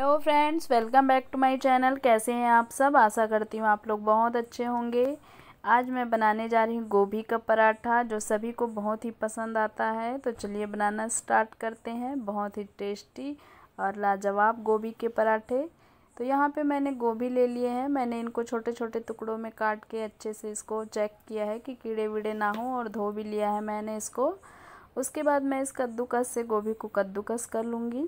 hello friends welcome back to my channel कैसे हैं आप सब आशा करती हूँ आप लोग बहुत अच्छे होंगे आज मैं बनाने जा रही हूँ गोभी का पराठा जो सभी को बहुत ही पसंद आता है तो चलिए बनाना स्टार्ट करते हैं बहुत ही टेस्टी और लाजवाब गोभी के पराठे तो यहाँ पे मैंने गोभी ले लिए हैं मैंने इनको छोटे छोटे टुकड़ों में काट के अच्छे से इसको चेक किया है कि कीड़े वीड़े ना हों और धो भी लिया है मैंने इसको उसके बाद मैं इस कद्दूकस से गोभी को कद्दूकस कर लूँगी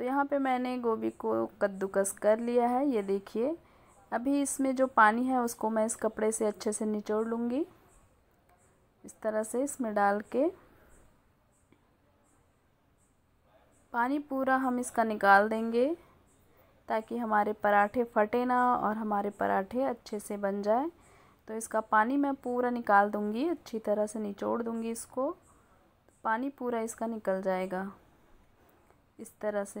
तो यहाँ पे मैंने गोभी को कद्दूकस कर लिया है ये देखिए अभी इसमें जो पानी है उसको मैं इस कपड़े से अच्छे से निचोड़ लूँगी इस तरह से इसमें डाल के पानी पूरा हम इसका निकाल देंगे ताकि हमारे पराठे फटे ना और हमारे पराठे अच्छे से बन जाए तो इसका पानी मैं पूरा निकाल दूँगी अच्छी तरह से निचोड़ दूँगी इसको पानी पूरा इसका निकल जाएगा इस तरह से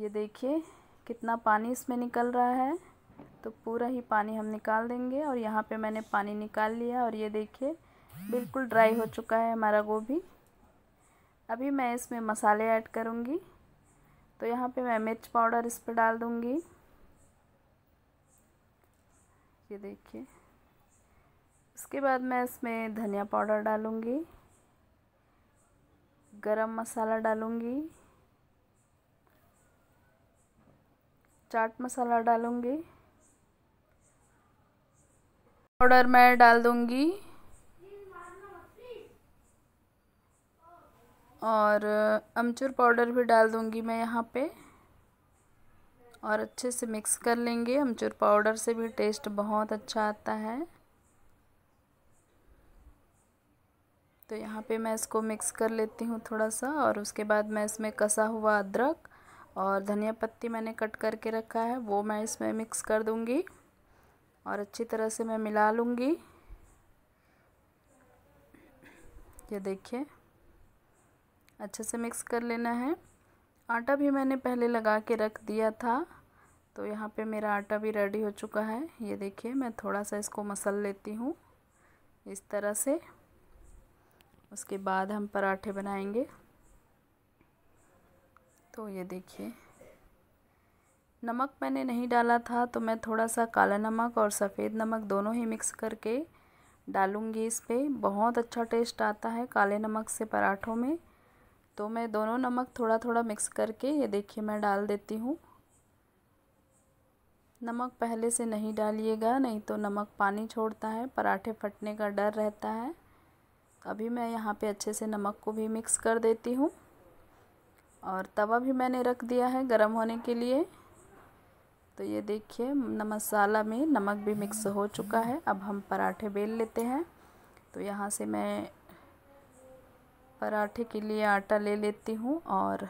ये देखिए कितना पानी इसमें निकल रहा है तो पूरा ही पानी हम निकाल देंगे और यहाँ पे मैंने पानी निकाल लिया और ये देखिए बिल्कुल ड्राई हो चुका है हमारा गोभी अभी मैं इसमें मसाले ऐड करूँगी तो यहाँ पे मैं मिर्च पाउडर इस पर डाल दूँगी ये देखिए उसके बाद मैं इसमें धनिया पाउडर डालूँगी गरम मसाला डालूँगी चाट मसाला डालूँगी पाउडर मैं डाल दूँगी और अमचूर पाउडर भी डाल दूँगी मैं यहाँ पे और अच्छे से मिक्स कर लेंगे अमचूर पाउडर से भी टेस्ट बहुत अच्छा आता है तो यहाँ पे मैं इसको मिक्स कर लेती हूँ थोड़ा सा और उसके बाद मैं इसमें कसा हुआ अदरक और धनिया पत्ती मैंने कट करके रखा है वो मैं इसमें मिक्स कर दूँगी और अच्छी तरह से मैं मिला लूँगी ये देखिए अच्छे से मिक्स कर लेना है आटा भी मैंने पहले लगा के रख दिया था तो यहाँ पे मेरा आटा भी रेडी हो चुका है ये देखिए मैं थोड़ा सा इसको मसल लेती हूँ इस तरह से उसके बाद हम पराठे बनाएंगे तो ये देखिए नमक मैंने नहीं डाला था तो मैं थोड़ा सा काला नमक और सफ़ेद नमक दोनों ही मिक्स करके डालूँगी इस पर बहुत अच्छा टेस्ट आता है काले नमक से पराठों में तो मैं दोनों नमक थोड़ा थोड़ा मिक्स करके ये देखिए मैं डाल देती हूँ नमक पहले से नहीं डालिएगा नहीं तो नमक पानी छोड़ता है पराठे फटने का डर रहता है अभी मैं यहाँ पे अच्छे से नमक को भी मिक्स कर देती हूँ और तवा भी मैंने रख दिया है गर्म होने के लिए तो ये देखिए मसाला में नमक भी मिक्स हो चुका है अब हम पराठे बेल लेते हैं तो यहाँ से मैं पराठे के लिए आटा ले लेती हूँ और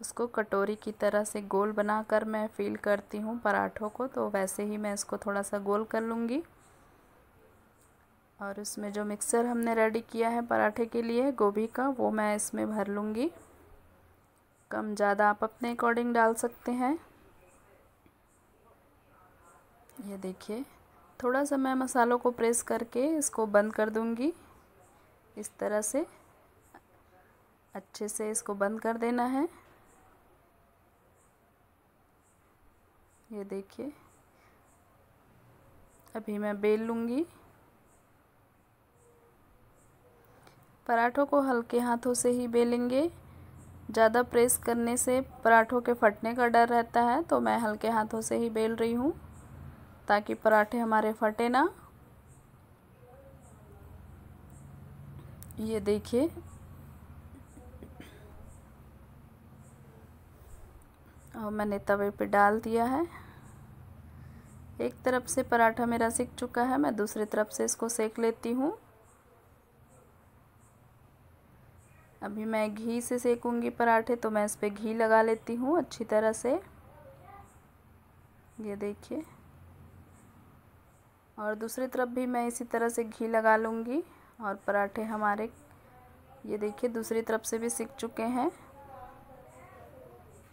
उसको कटोरी की तरह से गोल बनाकर मैं फील करती हूँ पराठों को तो वैसे ही मैं इसको थोड़ा सा गोल कर लूँगी और उसमें जो मिक्सर हमने रेडी किया है पराठे के लिए गोभी का वो मैं इसमें भर लूँगी कम ज़्यादा आप अपने अकॉर्डिंग डाल सकते हैं ये देखिए थोड़ा सा मैं मसालों को प्रेस करके इसको बंद कर दूँगी इस तरह से अच्छे से इसको बंद कर देना है ये देखिए अभी मैं बेल लूँगी पराठों को हल्के हाथों से ही बेलेंगे ज़्यादा प्रेस करने से पराठों के फटने का डर रहता है तो मैं हल्के हाथों से ही बेल रही हूँ ताकि पराठे हमारे फटे ना ये देखिए और मैंने तवे पे डाल दिया है एक तरफ से पराठा मेरा सिक चुका है मैं दूसरी तरफ से इसको सेक लेती हूँ अभी मैं घी से सेकूँगी पराठे तो मैं इस पर घी लगा लेती हूँ अच्छी तरह से ये देखिए और दूसरी तरफ भी मैं इसी तरह से घी लगा लूँगी और पराठे हमारे ये देखिए दूसरी तरफ से भी सीख चुके हैं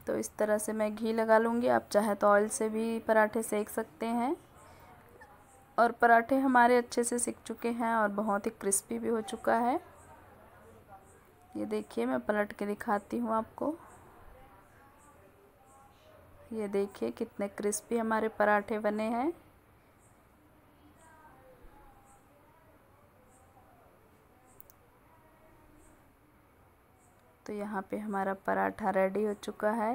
तो इस तरह से मैं घी लगा लूँगी आप चाहे तो ऑयल से भी पराठे सेक सकते हैं और पराठे हमारे अच्छे से सीख चुके हैं और बहुत ही क्रिस्पी भी हो चुका है ये देखिए मैं पलट के दिखाती हूँ आपको ये देखिए कितने क्रिस्पी हमारे पराठे बने हैं तो यहाँ पे हमारा पराठा रेडी हो चुका है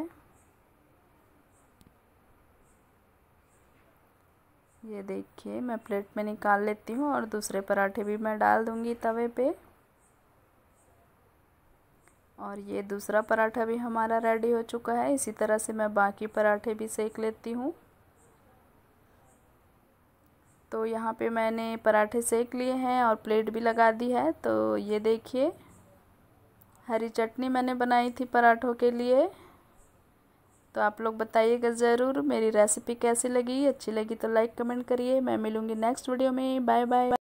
ये देखिए मैं प्लेट में निकाल लेती हूँ और दूसरे पराठे भी मैं डाल दूँगी तवे पे और ये दूसरा पराठा भी हमारा रेडी हो चुका है इसी तरह से मैं बाकी पराठे भी सेक लेती हूँ तो यहाँ पे मैंने पराठे सेक लिए हैं और प्लेट भी लगा दी है तो ये देखिए हरी चटनी मैंने बनाई थी पराठों के लिए तो आप लोग बताइएगा ज़रूर मेरी रेसिपी कैसी लगी अच्छी लगी तो लाइक कमेंट करिए मैं मिलूँगी नेक्स्ट वीडियो में बाय बाय